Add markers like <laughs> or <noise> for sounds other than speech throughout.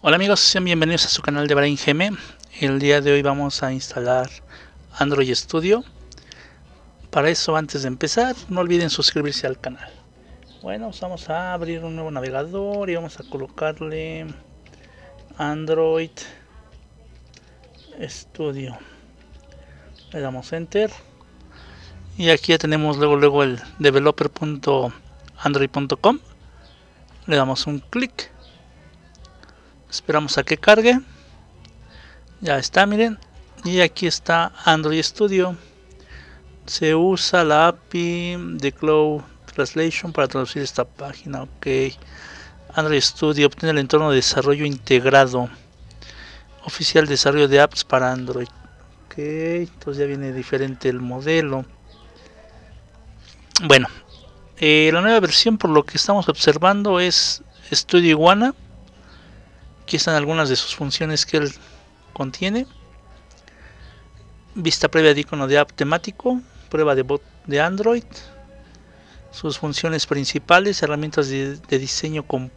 Hola amigos, sean bienvenidos a su canal de Brain GM. El día de hoy vamos a instalar Android Studio. Para eso, antes de empezar, no olviden suscribirse al canal. Bueno, pues vamos a abrir un nuevo navegador y vamos a colocarle Android Studio. Le damos Enter. Y aquí ya tenemos luego luego el developer.android.com. Le damos un clic esperamos a que cargue ya está miren y aquí está Android Studio se usa la API de Cloud Translation para traducir esta página ok Android Studio obtiene el entorno de desarrollo integrado oficial desarrollo de apps para Android ok entonces ya viene diferente el modelo bueno eh, la nueva versión por lo que estamos observando es Studio Iguana Aquí están algunas de sus funciones que él contiene. Vista previa de icono de app temático, prueba de bot de Android, sus funciones principales, herramientas de, diseño con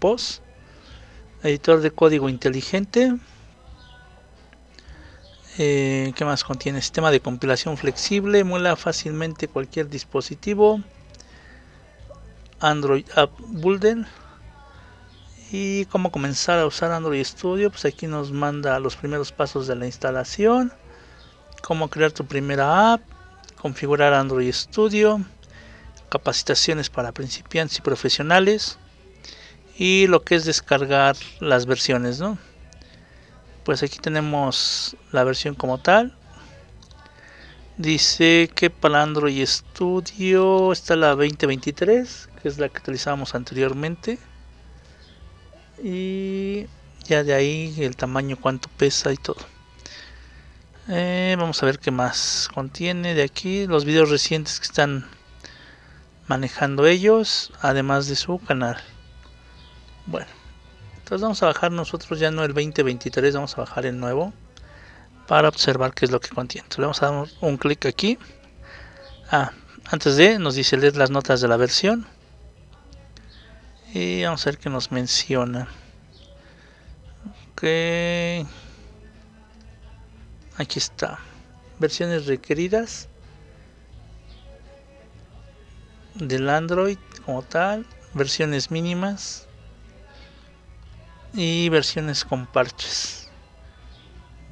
editor de código inteligente, eh, ¿Qué más contiene? Sistema de compilación flexible, Muela fácilmente cualquier dispositivo. Android App Builder, y cómo comenzar a usar Android Studio pues aquí nos manda los primeros pasos de la instalación cómo crear tu primera app configurar Android Studio capacitaciones para principiantes y profesionales y lo que es descargar las versiones ¿no? pues aquí tenemos la versión como tal dice que para Android Studio está la 2023 que es la que utilizábamos anteriormente y ya de ahí el tamaño, cuánto pesa y todo. Eh, vamos a ver qué más contiene de aquí. Los videos recientes que están manejando ellos, además de su canal. Bueno, entonces vamos a bajar nosotros ya no el 2023, vamos a bajar el nuevo para observar qué es lo que contiene. Entonces, le vamos a dar un clic aquí. Ah, antes de nos dice leer las notas de la versión. Y vamos a ver qué nos menciona. Aquí está. Versiones requeridas del Android como tal. Versiones mínimas. Y versiones con parches.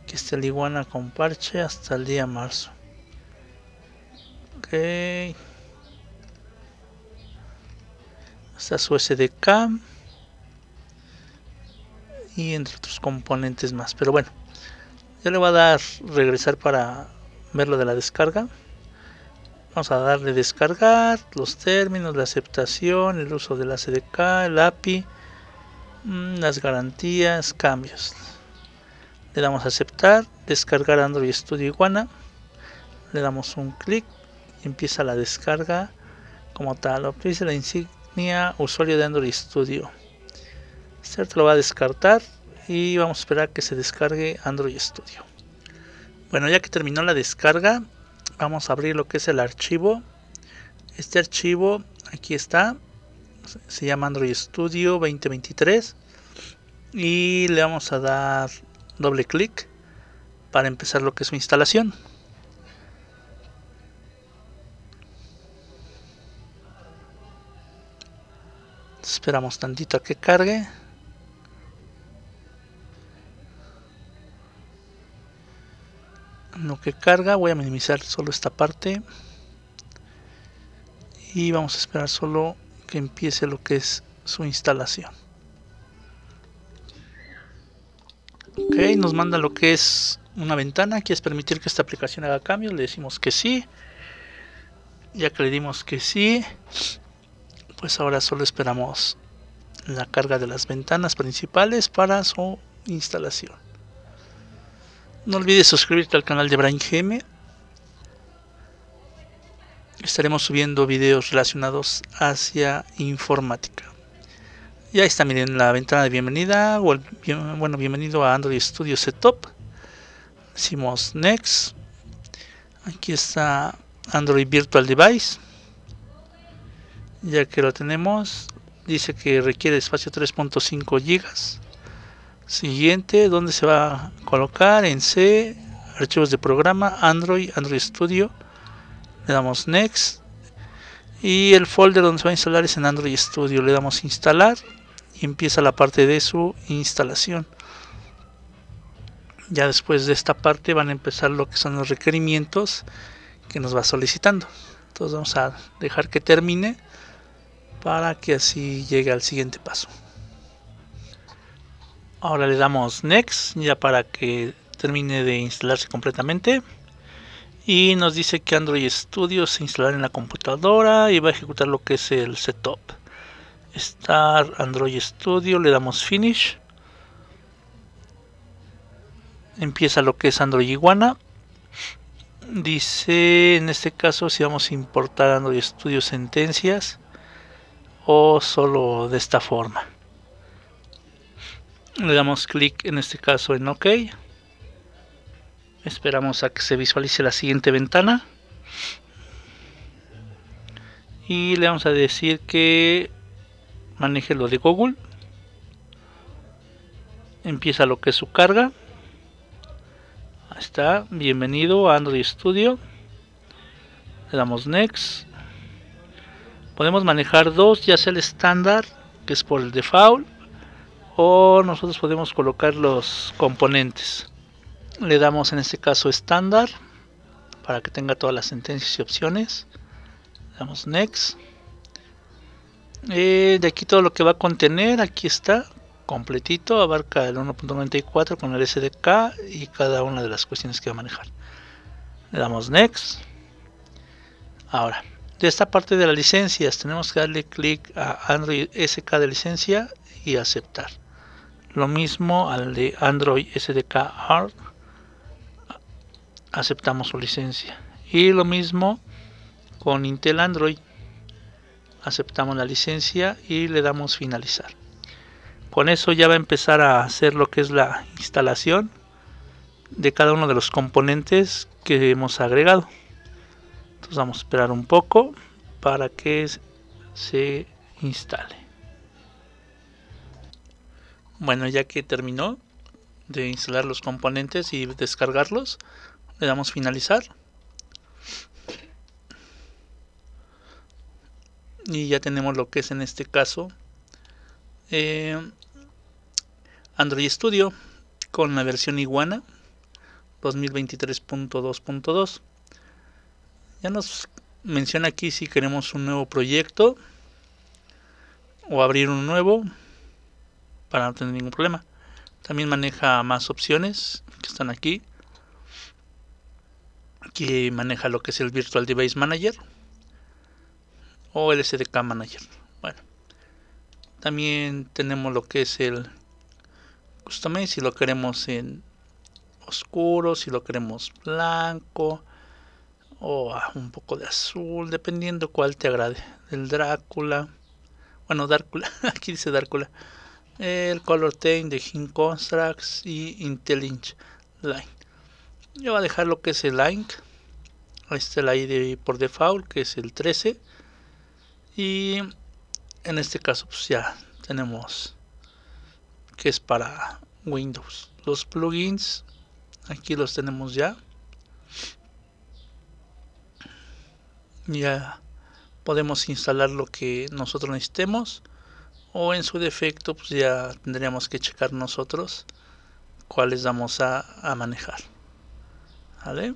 Que está el iguana con parche hasta el día marzo. Ok. Está su SDK y entre otros componentes más. Pero bueno, ya le voy a dar regresar para ver lo de la descarga. Vamos a darle descargar, los términos, la aceptación, el uso de la CDK, el API, mm, las garantías, cambios. Le damos a aceptar, descargar Android Studio Iguana. Le damos un clic empieza la descarga como tal. Obtiene la insignia usuario de Android Studio. Cert este lo va a descartar y vamos a esperar que se descargue Android Studio. Bueno, ya que terminó la descarga, vamos a abrir lo que es el archivo. Este archivo, aquí está, se llama Android Studio 2023 y le vamos a dar doble clic para empezar lo que es su instalación. Esperamos tantito a que cargue. lo que carga voy a minimizar solo esta parte y vamos a esperar solo que empiece lo que es su instalación ok nos manda lo que es una ventana quieres permitir que esta aplicación haga cambios le decimos que sí ya que le dimos que sí pues ahora solo esperamos la carga de las ventanas principales para su instalación no olvides suscribirte al canal de Brian gm Estaremos subiendo videos relacionados hacia informática. Y está, miren, la ventana de bienvenida. O bueno, bienvenido a Android Studio Setup. Hicimos Next. Aquí está Android Virtual Device. Ya que lo tenemos, dice que requiere espacio 3.5 GB Siguiente, donde se va a colocar en C, archivos de programa, Android, Android Studio. Le damos Next. Y el folder donde se va a instalar es en Android Studio. Le damos instalar y empieza la parte de su instalación. Ya después de esta parte van a empezar lo que son los requerimientos que nos va solicitando. Entonces vamos a dejar que termine para que así llegue al siguiente paso. Ahora le damos Next ya para que termine de instalarse completamente. Y nos dice que Android Studio se instalará en la computadora y va a ejecutar lo que es el setup. Star Android Studio, le damos Finish. Empieza lo que es Android Iguana. Dice en este caso si vamos a importar Android Studio sentencias o solo de esta forma le damos clic en este caso en OK esperamos a que se visualice la siguiente ventana y le vamos a decir que maneje lo de Google empieza lo que es su carga Ahí está, bienvenido a Android Studio le damos Next podemos manejar dos, ya sea el estándar que es por el default o nosotros podemos colocar los componentes. Le damos en este caso estándar para que tenga todas las sentencias y opciones. Le damos next. Eh, de aquí todo lo que va a contener, aquí está, completito, abarca el 1.94 con el SDK y cada una de las cuestiones que va a manejar. Le damos next. Ahora, de esta parte de las licencias tenemos que darle clic a Android SK de licencia y aceptar. Lo mismo al de Android SDK Aceptamos su licencia. Y lo mismo con Intel Android. Aceptamos la licencia y le damos finalizar. Con eso ya va a empezar a hacer lo que es la instalación de cada uno de los componentes que hemos agregado. Entonces vamos a esperar un poco para que se instale. Bueno, ya que terminó de instalar los componentes y descargarlos, le damos finalizar. Y ya tenemos lo que es en este caso eh, Android Studio con la versión Iguana 2023.2.2. Ya nos menciona aquí si queremos un nuevo proyecto o abrir un nuevo para no tener ningún problema. También maneja más opciones que están aquí. Que maneja lo que es el Virtual Device Manager o el SDK Manager. Bueno, también tenemos lo que es el Customize si lo queremos en oscuro, si lo queremos blanco o ah, un poco de azul, dependiendo cuál te agrade. El Drácula, bueno, Drácula, <laughs> aquí dice Drácula el color tank de Hint Constructs y IntelliJ Line. Yo voy a dejar lo que es el line, está el ID por default que es el 13 y en este caso pues ya tenemos que es para Windows. Los plugins aquí los tenemos ya. Ya podemos instalar lo que nosotros necesitemos o en su defecto pues ya tendríamos que checar nosotros cuáles vamos a, manejar ¿Vale?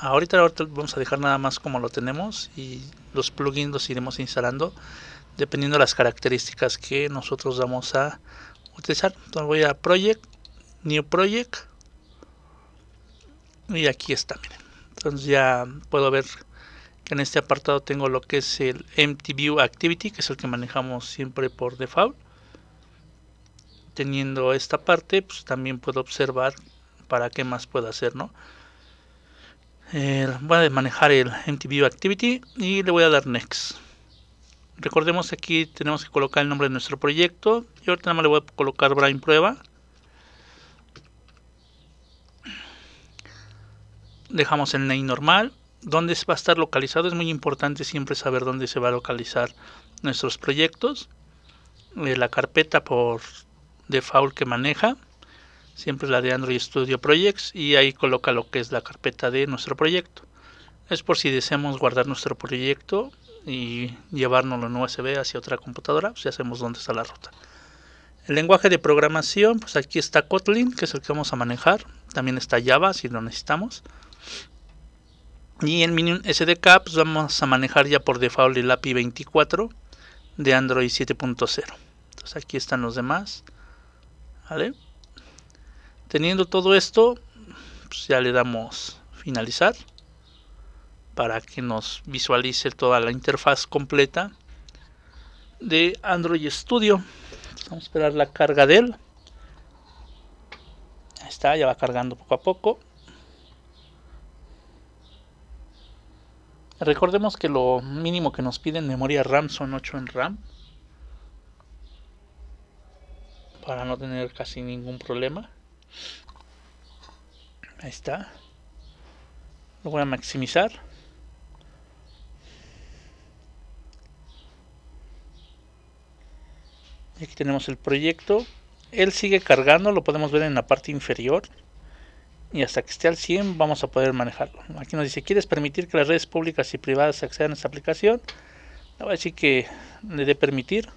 ahorita, vamos a dejar nada más como lo tenemos y los plugins los iremos instalando dependiendo de las características que nosotros vamos a utilizar entonces voy a project new project y aquí está miren entonces ya puedo ver en este apartado tengo lo que es el empty view activity que es el que manejamos siempre por default teniendo esta parte pues también puedo observar para qué más puedo hacer no voy a manejar el empty view activity y le voy a dar next recordemos aquí tenemos que colocar el nombre de nuestro proyecto Y ahorita nada más le voy a colocar Brain prueba dejamos el name normal dónde va a estar localizado. Es muy importante siempre saber dónde se va a localizar nuestros proyectos. Eh, la carpeta por default que maneja, siempre es la de Android Studio Projects y ahí coloca lo que es la carpeta de nuestro proyecto. Es por si deseamos guardar nuestro proyecto y llevárnoslo en USB hacia otra computadora, si pues hacemos dónde está la ruta. El lenguaje de programación, pues aquí está Kotlin, que es el que vamos a manejar. También está Java si lo necesitamos. Y en Minion SDK pues, vamos a manejar ya por default el API 24 de Android 7.0. Entonces aquí están los demás. ¿Vale? Teniendo todo esto, pues ya le damos finalizar para que nos visualice toda la interfaz completa de Android Studio. Vamos a esperar la carga de él. Ahí está, ya va cargando poco a poco. Recordemos que lo mínimo que nos piden memoria RAM son 8 en RAM. Para no tener casi ningún problema. Ahí está. Lo voy a maximizar. Y aquí tenemos el proyecto. Él sigue cargando, lo podemos ver en la parte inferior y hasta que esté al 100 vamos a poder manejarlo. Aquí nos dice, ¿quieres permitir que las redes públicas y privadas accedan a esta aplicación? Le voy a decir que le dé permitir.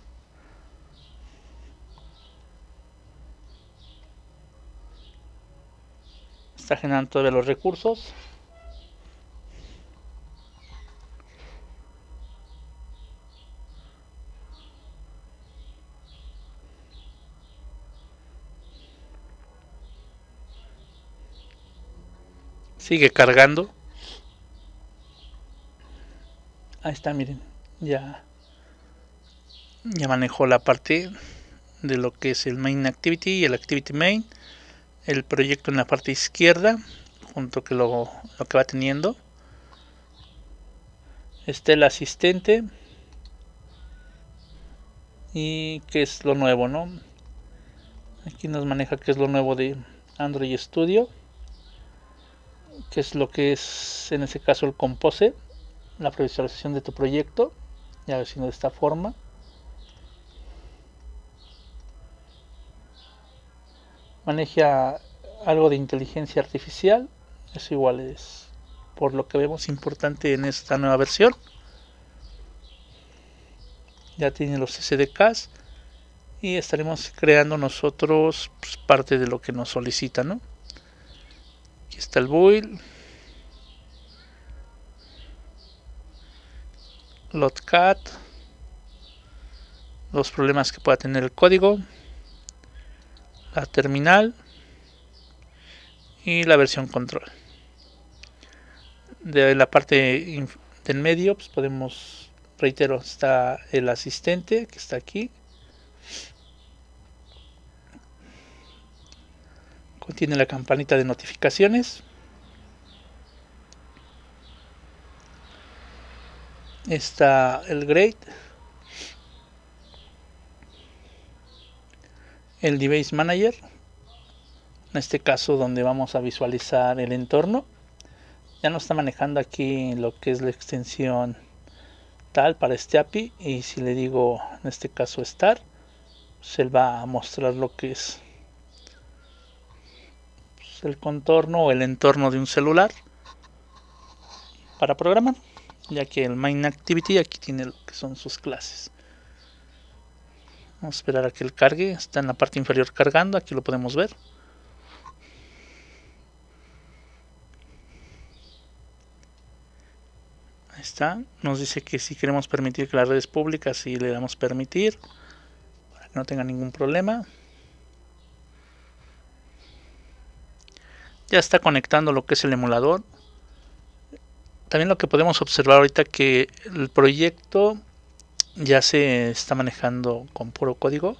Está generando todavía los recursos. Sigue cargando. Ahí está, miren. Ya, ya manejó la parte de lo que es el main activity y el activity main. El proyecto en la parte izquierda, junto que lo, lo que va teniendo. Está el asistente. Y qué es lo nuevo, ¿no? Aquí nos maneja qué es lo nuevo de Android Studio que es lo que es en ese caso el compose, la previsualización de tu proyecto, ya sino de esta forma. Maneja algo de inteligencia artificial, eso igual es por lo que vemos importante en esta nueva versión. Ya tiene los SDKs y estaremos creando nosotros pues, parte de lo que nos solicita ¿no? Aquí está el build. Lotcat. Los problemas que pueda tener el código. La terminal. Y la versión control. De la parte del medio pues podemos, reitero, está el asistente que está aquí. Contiene la campanita de notificaciones. Está el grade. El device manager. En este caso donde vamos a visualizar el entorno. Ya no está manejando aquí lo que es la extensión tal para este API. Y si le digo en este caso estar. Se pues va a mostrar lo que es el contorno o el entorno de un celular para programar, ya que el main activity aquí tiene lo que son sus clases. Vamos a esperar a que él cargue, está en la parte inferior cargando, aquí lo podemos ver. Ahí está, nos dice que si queremos permitir que las redes públicas, si le damos permitir, para que no tenga ningún problema. ya está conectando lo que es el emulador. También lo que podemos observar ahorita que el proyecto ya se está manejando con puro código.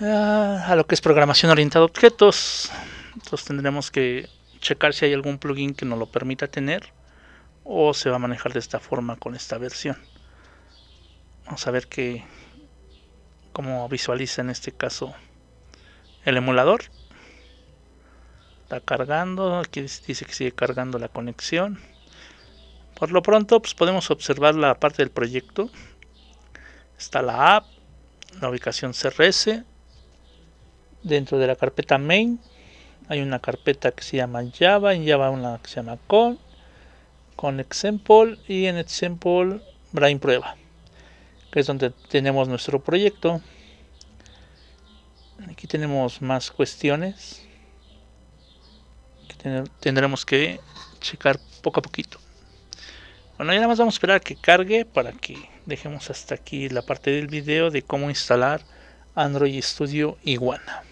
Ah, a lo que es programación orientada a objetos. Entonces tendremos que checar si hay algún plugin que nos lo permita tener. O se va a manejar de esta forma con esta versión. Vamos a ver que, cómo visualiza en este caso el emulador. Está cargando, aquí dice que sigue cargando la conexión. Por lo pronto pues podemos observar la parte del proyecto. Está la app, la ubicación CRS. Dentro de la carpeta main hay una carpeta que se llama Java, en Java una que se llama con, con example y en example brain prueba, que es donde tenemos nuestro proyecto. Aquí tenemos más cuestiones tendremos que checar poco a poquito. Bueno, y nada más vamos a esperar que cargue para que dejemos hasta aquí la parte del video de cómo instalar Android Studio Iguana.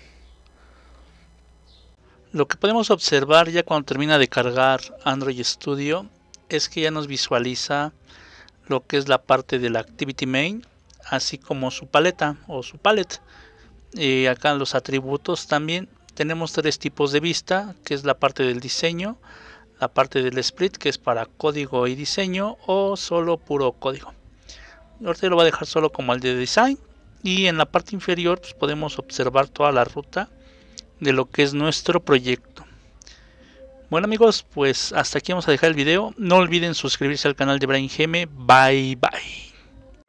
Lo que podemos observar ya cuando termina de cargar Android Studio es que ya nos visualiza lo que es la parte de la Activity Main, así como su paleta o su palette. Y eh, acá los atributos también tenemos tres tipos de vista, que es la parte del diseño, la parte del split, que es para código y diseño, o solo puro código. Ahorita lo voy a dejar solo como el de design. Y en la parte inferior pues, podemos observar toda la ruta de lo que es nuestro proyecto. Bueno amigos, pues hasta aquí vamos a dejar el video. No olviden suscribirse al canal de Brain Geme. Bye bye.